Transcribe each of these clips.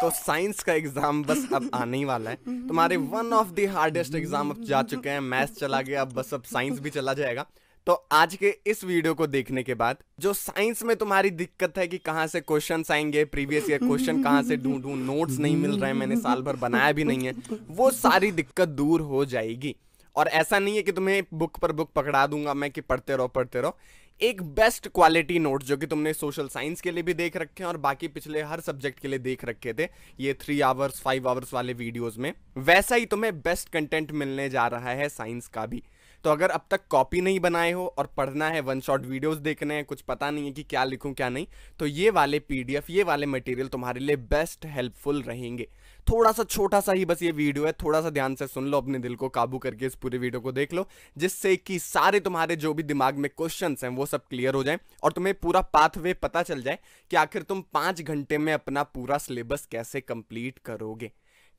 तो साइंस का एग्जाम बस अब आने ही वाला है तुम्हारे one of the hardest exam अब जा चुके हैं मैथ्स चला गया अब बस अब साइंस भी चला जाएगा तो आज के इस वीडियो को देखने के बाद जो साइंस में तुम्हारी दिक्कत है कि कहां से क्वेश्चन आएंगे प्रीवियस ईयर क्वेश्चन कहां से ढूंढूं नोट्स नहीं मिल रहे हैं मैंने साल भर बनाया भी नहीं है वो सारी दिक्कत दूर हो जाएगी और ऐसा नहीं है कि तुम्हें बुक पर बुक पकड़ा दूंगा मैं कि पढ़ते रहो पढ़ते रहो एक बेस्ट क्वालिटी नोट जो कि तुमने सोशल साइंस के लिए भी देख रखे हैं और बाकी पिछले हर सब्जेक्ट के लिए देख रखे थे ये थ्री आवर्स फाइव आवर्स वाले वीडियोस में वैसा ही तुम्हें बेस्ट कंटेंट मिलने जा रहा है साइंस का भी तो अगर अब तक कॉपी नहीं बनाए हो और पढ़ना है वन शॉट वीडियोस देखने हैं कुछ पता नहीं है कि क्या लिखूं क्या नहीं तो ये वाले पीडीएफ ये वाले मटेरियल तुम्हारे लिए बेस्ट हेल्पफुल रहेंगे थोड़ा सा छोटा सा ही बस ये वीडियो है थोड़ा सा ध्यान से सुन लो अपने दिल को काबू करके इस पूरे वीडियो को देख लो जिससे कि सारे तुम्हारे जो भी दिमाग में क्वेश्चन हैं वो सब क्लियर हो जाए और तुम्हें पूरा पाथवे पता चल जाए कि आखिर तुम पाँच घंटे में अपना पूरा सिलेबस कैसे कंप्लीट करोगे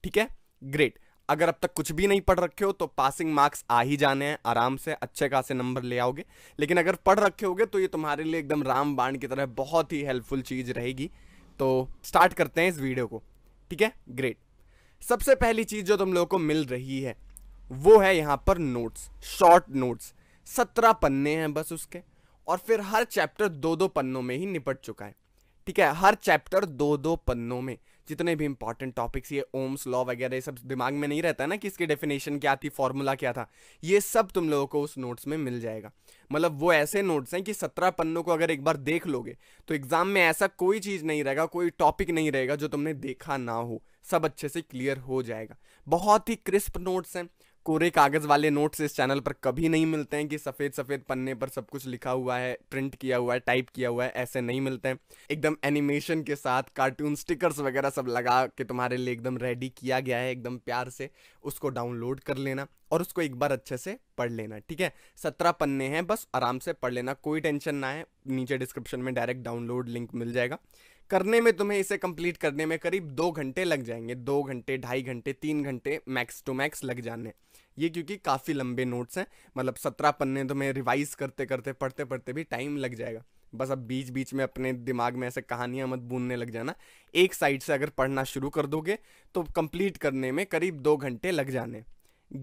ठीक है ग्रेट अगर अब तक कुछ भी नहीं पढ़ रखे हो तो पासिंग मार्क्स आ ही जाने हैं आराम से अच्छे खासे नंबर ले आओगे लेकिन अगर पढ़ रखे होगे तो ये तुम्हारे लिए एकदम रामबाण की तरह बहुत ही हेल्पफुल चीज़ रहेगी तो स्टार्ट करते हैं इस वीडियो को ठीक है ग्रेट सबसे पहली चीज़ जो तुम लोगों को मिल रही है वो है यहाँ पर नोट्स शॉर्ट नोट्स सत्रह पन्ने हैं बस उसके और फिर हर चैप्टर दो दो पन्नों में ही निपट चुका है ठीक है हर चैप्टर दो दो पन्नों में जितने भी इंपॉर्टेंट टॉपिक्स ये ओम्स लॉ वगैरह ये सब दिमाग में नहीं रहता है ना कि इसकी डेफिनेशन क्या थी फॉर्मूला क्या था ये सब तुम लोगों को उस नोट्स में मिल जाएगा मतलब वो ऐसे नोट्स हैं कि सत्रह पन्नों को अगर एक बार देख लोगे तो एग्ज़ाम में ऐसा कोई चीज़ नहीं रहेगा कोई टॉपिक नहीं रहेगा जो तुमने देखा ना हो सब अच्छे से क्लियर हो जाएगा बहुत ही क्रिस्प नोट्स हैं कोरे कागज़ वाले नोट्स इस चैनल पर कभी नहीं मिलते हैं कि सफ़ेद सफ़ेद पन्ने पर सब कुछ लिखा हुआ है प्रिंट किया हुआ है टाइप किया हुआ है ऐसे नहीं मिलते हैं एकदम एनिमेशन के साथ कार्टून स्टिकर्स वगैरह सब लगा के तुम्हारे लिए एकदम रेडी किया गया है एकदम प्यार से उसको डाउनलोड कर लेना और उसको एक बार अच्छे से पढ़ लेना ठीक है सत्रह पन्ने हैं बस आराम से पढ़ लेना कोई टेंशन ना है नीचे डिस्क्रिप्शन में डायरेक्ट डाउनलोड लिंक मिल जाएगा करने में तुम्हें इसे कंप्लीट करने में करीब दो घंटे लग जाएंगे दो घंटे ढाई घंटे तीन घंटे मैक्स टू मैक्स लग जाने ये क्योंकि काफ़ी लंबे नोट्स हैं मतलब सत्रह पन्ने तुम्हें रिवाइज करते करते पढ़ते पढ़ते भी टाइम लग जाएगा बस अब बीच बीच में अपने दिमाग में ऐसे कहानियाँ मत बूनने लग जाना एक साइड से अगर पढ़ना शुरू कर दोगे तो कंप्लीट करने में करीब दो घंटे लग जाने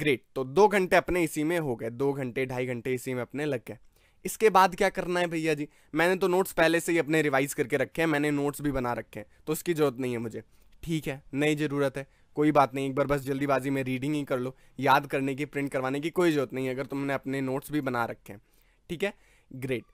ग्रेट तो दो घंटे अपने इसी में हो गए दो घंटे ढाई घंटे इसी में अपने लग गए इसके बाद क्या करना है भैया जी मैंने तो नोट्स पहले से ही अपने रिवाइज करके रखे हैं मैंने नोट्स भी बना रखे हैं तो उसकी ज़रूरत नहीं है मुझे ठीक है नई ज़रूरत है कोई बात नहीं एक बार बस जल्दीबाजी में रीडिंग ही कर लो याद करने की प्रिंट करवाने की कोई ज़रूरत नहीं है अगर तुमने अपने नोट्स भी बना रखे हैं ठीक है ग्रेट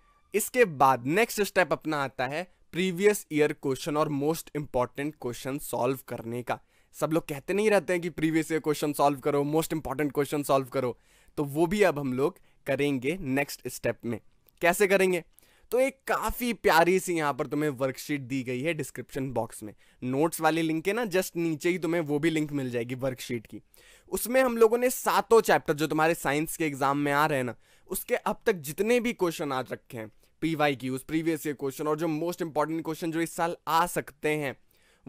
इसके बाद नेक्स्ट स्टेप अपना आता है प्रीवियस ईयर क्वेश्चन और मोस्ट इंपॉर्टेंट क्वेश्चन सॉल्व करने का सब लोग कहते नहीं रहते हैं कि प्रीवियस ईयर क्वेश्चन सॉल्व करो मोस्ट इंपॉर्टेंट क्वेश्चन सॉल्व करो तो वो भी अब हम लोग करेंगे नेक्स्ट स्टेप में कैसे करेंगे तो एक काफ़ी प्यारी सी यहाँ पर तुम्हें वर्कशीट दी गई है डिस्क्रिप्शन बॉक्स में नोट्स वाली लिंक है ना जस्ट नीचे ही तुम्हें वो भी लिंक मिल जाएगी वर्कशीट की उसमें हम लोगों ने सातों चैप्टर जो तुम्हारे साइंस के एग्जाम में आ रहे हैं ना उसके अब तक जितने भी क्वेश्चन आ रखे हैं पी वाई की उस प्रीवियस ईयर क्वेश्चन और जो मोस्ट इंपॉर्टेंट क्वेश्चन जो इस साल आ सकते हैं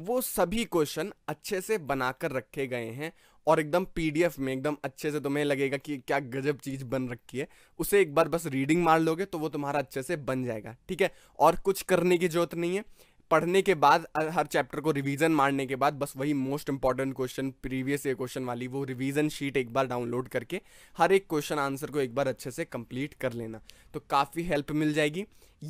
वो सभी क्वेश्चन अच्छे से बनाकर रखे गए हैं और एकदम पी में एकदम अच्छे से तुम्हें लगेगा कि क्या गजब चीज़ बन रखी है उसे एक बार बस रीडिंग मार लोगे तो वो तुम्हारा अच्छे से बन जाएगा ठीक है और कुछ करने की ज़रूरत नहीं है पढ़ने के बाद हर चैप्टर को रिवीजन मारने के बाद बस वही most important question previous year question वाली वो रिवीजन शीट एक बार डाउनलोड करके हर एक क्वेश्चन आंसर को एक बार अच्छे से कंप्लीट कर लेना तो काफ़ी हेल्प मिल जाएगी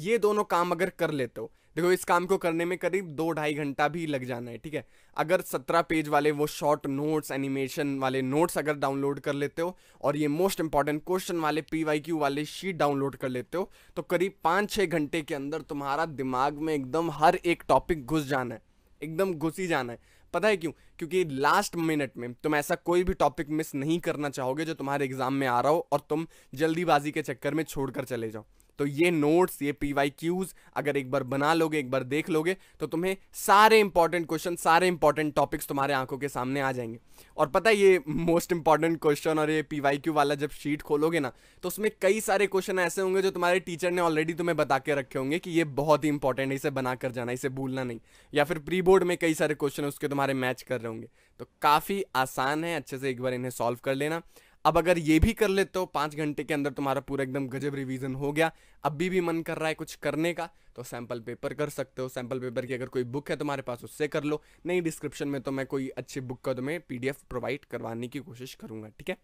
ये दोनों काम अगर कर लेते हो देखो इस काम को करने में करीब दो ढाई घंटा भी लग जाना है ठीक है अगर सत्रह पेज वाले वो शॉर्ट नोट्स एनिमेशन वाले नोट्स अगर डाउनलोड कर लेते हो और ये मोस्ट इंपॉर्टेंट क्वेश्चन वाले पी वाई क्यू वाले शीट डाउनलोड कर लेते हो तो करीब पाँच छः घंटे के अंदर तुम्हारा दिमाग में एकदम हर एक टॉपिक घुस जाना है एकदम घुस ही जाना है पता है क्यों क्योंकि लास्ट मिनट में तुम ऐसा कोई भी टॉपिक मिस नहीं करना चाहोगे जो तुम्हारे एग्जाम में आ रहा हो और तुम जल्दीबाजी के चक्कर में छोड़कर चले जाओ तो ये नोट्स ये पी वाई क्यूज अगर एक बार बना लोगे एक बार देख लोगे तो तुम्हें सारे इंपॉर्टेंट क्वेश्चन सारे इंपॉर्टेंट टॉपिक्स तुम्हारे आंखों के सामने आ जाएंगे और पता है ये मोस्ट इंपॉर्टेंट क्वेश्चन और ये पी वाई क्यू वाला जब शीट खोलोगे ना तो उसमें कई सारे क्वेश्चन ऐसे होंगे जो तुम्हारे टीचर ने ऑलरेडी तुम्हें बता के रखे होंगे कि ये बहुत ही इंपॉर्टेंट है इसे बना कर जाना इसे भूलना नहीं या फिर प्री बोर्ड में कई सारे क्वेश्चन उसके तुम्हारे मैच कर रहे होंगे तो काफ़ी आसान है अच्छे से एक बार इन्हें सॉल्व कर लेना अब अगर ये भी कर लेते हो पाँच घंटे के अंदर तुम्हारा पूरा एकदम गजब रिवीजन हो गया अभी भी मन कर रहा है कुछ करने का तो सैम्पल पेपर कर सकते हो सैम्पल पेपर की अगर कोई बुक है तुम्हारे पास उससे कर लो नहीं डिस्क्रिप्शन में तो मैं कोई अच्छी बुक का तुम्हें पी प्रोवाइड करवाने की कोशिश करूँगा ठीक है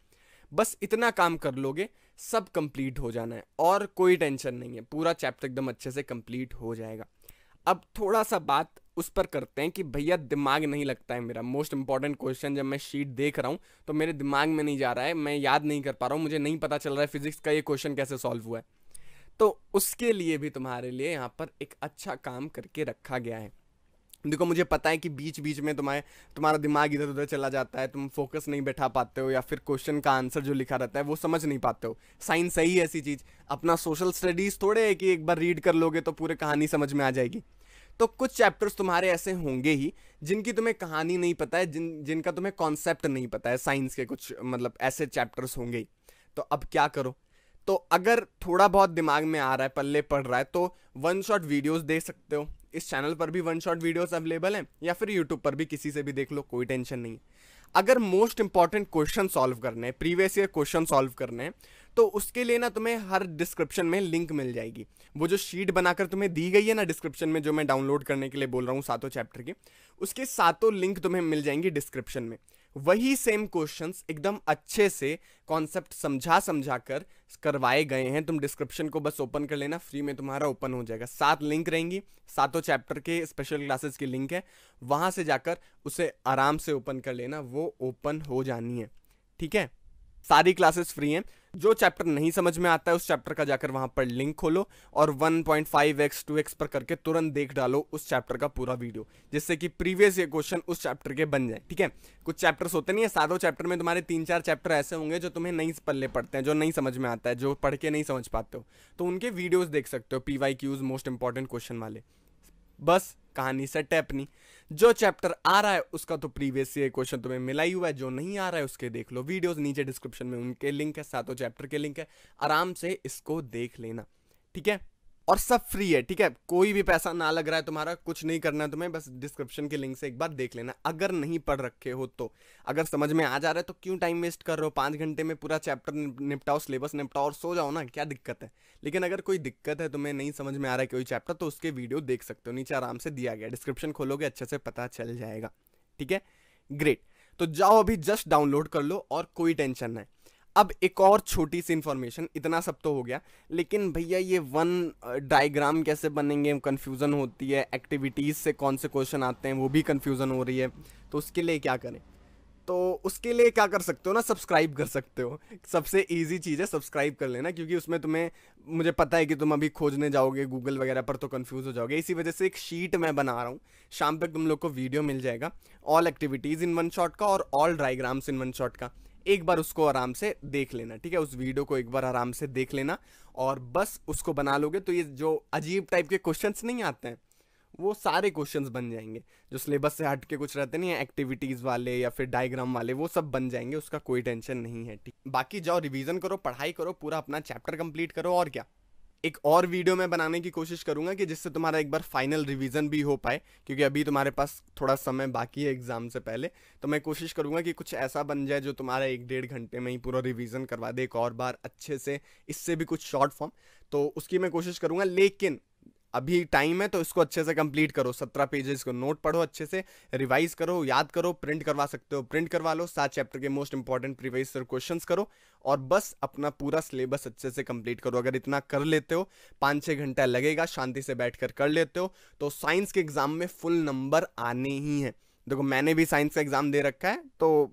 बस इतना काम कर लोगे सब कंप्लीट हो जाना है और कोई टेंशन नहीं है पूरा चैप्टर एकदम अच्छे से कंप्लीट हो जाएगा अब थोड़ा सा बात उस पर करते हैं कि भैया दिमाग नहीं लगता है मेरा मोस्ट इंपॉर्टेंट क्वेश्चन जब मैं शीट देख रहा हूँ तो मेरे दिमाग में नहीं जा रहा है मैं याद नहीं कर पा रहा हूँ मुझे नहीं पता चल रहा है फिजिक्स का ये क्वेश्चन कैसे सॉल्व हुआ है तो उसके लिए भी तुम्हारे लिए यहाँ पर एक अच्छा काम करके रखा गया है देखो मुझे पता है कि बीच बीच में तुम्हारे तुम्हारा दिमाग इधर उधर चला जाता है तुम फोकस नहीं बैठा पाते हो या फिर क्वेश्चन का आंसर जो लिखा रहता है वो समझ नहीं पाते हो साइंस है ऐसी चीज़ अपना सोशल स्टडीज़ थोड़े है कि एक बार रीड कर लोगे तो पूरी कहानी समझ में आ जाएगी तो कुछ चैप्टर्स तुम्हारे ऐसे होंगे ही जिनकी तुम्हें कहानी नहीं पता है जिन जिनका तुम्हें कॉन्सेप्ट नहीं पता है साइंस के कुछ मतलब ऐसे चैप्टर्स होंगे ही तो अब क्या करो तो अगर थोड़ा बहुत दिमाग में आ रहा है पल्ले पड़ रहा है तो वन शॉट वीडियोज देख सकते हो इस चैनल पर भी वन शॉट वीडियोज अवेलेबल हैं या फिर यूट्यूब पर भी किसी से भी देख लो कोई टेंशन नहीं है अगर मोस्ट इंपॉर्टेंट क्वेश्चन सॉल्व करने हैं प्रीवियस ईयर क्वेश्चन सॉल्व करने हैं तो उसके लिए ना तुम्हें हर डिस्क्रिप्शन में लिंक मिल जाएगी वो जो शीट बनाकर तुम्हें दी गई है ना डिस्क्रिप्शन में जो मैं डाउनलोड करने के लिए बोल रहा हूँ सातों चैप्टर की उसके सातों लिंक तुम्हें मिल जाएंगी डिस्क्रिप्शन में वही सेम क्वेश्चंस एकदम अच्छे से कॉन्सेप्ट समझा समझा कर करवाए गए हैं तुम डिस्क्रिप्शन को बस ओपन कर लेना फ्री में तुम्हारा ओपन हो जाएगा सात लिंक रहेंगी सातों चैप्टर के स्पेशल क्लासेस की लिंक है वहाँ से जाकर उसे आराम से ओपन कर लेना वो ओपन हो जानी है ठीक है सारी क्लासेस फ्री हैं जो चैप्टर नहीं समझ में आता है उस चैप्टर का जाकर वहां पर लिंक खोलो और 1.5x 2x पर करके तुरंत देख डालो उस चैप्टर का पूरा वीडियो जिससे कि प्रीवियस ये क्वेश्चन उस चैप्टर के बन जाए ठीक है कुछ चैप्टर्स होते नहीं है सातों चैप्टर में तुम्हारे तीन चार चैप्टर ऐसे होंगे जो तुम्हें नहीं पल्ले पड़ते हैं जो नहीं समझ में आता है जो पढ़ के नहीं समझ पाते हो तो उनके वीडियोज़ देख सकते हो P Y most important question वाले बस कहानी सेट है अपनी जो चैप्टर आ रहा है उसका तो प्रीवियस ये क्वेश्चन तुम्हें मिला ही हुआ है जो नहीं आ रहा है उसके देख लो वीडियोस नीचे डिस्क्रिप्शन में उनके लिंक है सातों चैप्टर के लिंक है आराम से इसको देख लेना ठीक है और सब फ्री है ठीक है कोई भी पैसा ना लग रहा है तुम्हारा कुछ नहीं करना है तुम्हें बस डिस्क्रिप्शन के लिंक से एक बार देख लेना अगर नहीं पढ़ रखे हो तो अगर समझ में आ जा रहा है तो क्यों टाइम वेस्ट कर रहे हो पाँच घंटे में पूरा चैप्टर निपटाओ सिलेबस निपटाओ और सो जाओ ना क्या दिक्कत है लेकिन अगर कोई दिक्कत है तुम्हें नहीं समझ में आ रहा है कोई चैप्टर तो उसके वीडियो देख सकते हो नीचे आराम से दिया गया डिस्क्रिप्शन खोलोगे अच्छे से पता चल जाएगा ठीक है ग्रेट तो जाओ अभी जस्ट डाउनलोड कर लो और कोई टेंशन नहीं अब एक और छोटी सी इन्फॉर्मेशन इतना सब तो हो गया लेकिन भैया ये वन डायग्राम कैसे बनेंगे कन्फ्यूज़न होती है एक्टिविटीज़ से कौन से क्वेश्चन आते हैं वो भी कन्फ्यूज़न हो रही है तो उसके लिए क्या करें तो उसके लिए क्या कर सकते हो ना सब्सक्राइब कर सकते हो सबसे इजी चीज़ है सब्सक्राइब कर लेना क्योंकि उसमें तुम्हें मुझे पता है कि तुम अभी खोजने जाओगे गूगल वगैरह पर तो कन्फ्यूज हो जाओगे इसी वजह से एक शीट मैं बना रहा हूँ शाम तक तुम लोग को वीडियो मिल जाएगा all activities in one shot का और all diagrams in one shot का एक बार उसको आराम से देख लेना ठीक है उस वीडियो को एक बार आराम से देख लेना और बस उसको बना लोगे तो ये जो अजीब टाइप के क्वेश्चंस नहीं आते हैं वो सारे क्वेश्चंस बन जाएंगे जो सिलेबस से हट के कुछ रहते नहीं एक्टिविटीज़ वाले या फिर डायग्राम वाले वो सब बन जाएंगे उसका कोई टेंशन नहीं है ठीक बाकी जाओ रिविजन करो पढ़ाई करो पूरा अपना चैप्टर कंप्लीट करो और क्या एक और वीडियो मैं बनाने की कोशिश करूँगा कि जिससे तुम्हारा एक बार फाइनल रिवीजन भी हो पाए क्योंकि अभी तुम्हारे पास थोड़ा समय बाकी है एग्ज़ाम से पहले तो मैं कोशिश करूँगा कि कुछ ऐसा बन जाए जो तुम्हारा एक डेढ़ घंटे में ही पूरा रिवीजन करवा दे एक और बार अच्छे से इससे भी कुछ शॉर्ट फॉर्म तो उसकी मैं कोशिश करूँगा लेकिन अभी टाइम है तो इसको अच्छे से कंप्लीट करो सत्रह पेजेस को नोट पढ़ो अच्छे से रिवाइज करो याद करो प्रिंट करवा सकते हो प्रिंट करवा लो सात चैप्टर के मोस्ट इंपॉर्टेंट प्रीवियस क्वेश्चन करो और बस अपना पूरा सिलेबस अच्छे से कंप्लीट करो अगर इतना कर लेते हो पाँच छः घंटा लगेगा शांति से बैठ कर, कर लेते हो तो साइंस के एग्ज़ाम में फुल नंबर आने ही हैं देखो मैंने भी साइंस का एग्ज़ाम दे रखा है तो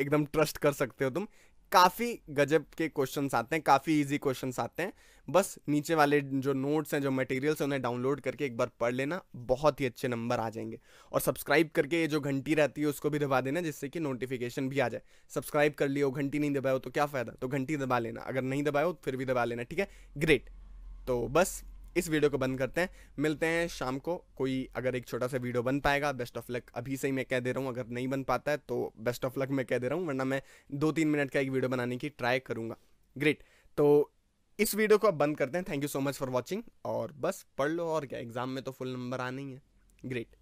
एकदम ट्रस्ट कर सकते हो तुम काफ़ी गजब के क्वेश्चन आते हैं काफ़ी इजी क्वेश्चन आते हैं बस नीचे वाले जो नोट्स हैं जो मटेरियल्स हैं उन्हें डाउनलोड करके एक बार पढ़ लेना बहुत ही अच्छे नंबर आ जाएंगे और सब्सक्राइब करके ये जो घंटी रहती है उसको भी दबा देना जिससे कि नोटिफिकेशन भी आ जाए सब्सक्राइब कर लियो घंटी नहीं दबाओ तो क्या फ़ायदा तो घंटी दबा लेना अगर नहीं दबाओ तो फिर भी दबा लेना ठीक है ग्रेट तो बस इस वीडियो को बंद करते हैं मिलते हैं शाम को कोई अगर एक छोटा सा वीडियो बन पाएगा बेस्ट ऑफ लक अभी से ही मैं कह दे रहा हूँ अगर नहीं बन पाता है तो बेस्ट ऑफ लक मैं कह दे रहा हूँ वरना मैं दो तीन मिनट का एक वीडियो बनाने की ट्राई करूँगा ग्रेट तो इस वीडियो को अब बंद करते हैं thank you so much for watching और बस पढ़ लो और क्या एग्ज़ाम में तो फुल नंबर आना ही है ग्रेट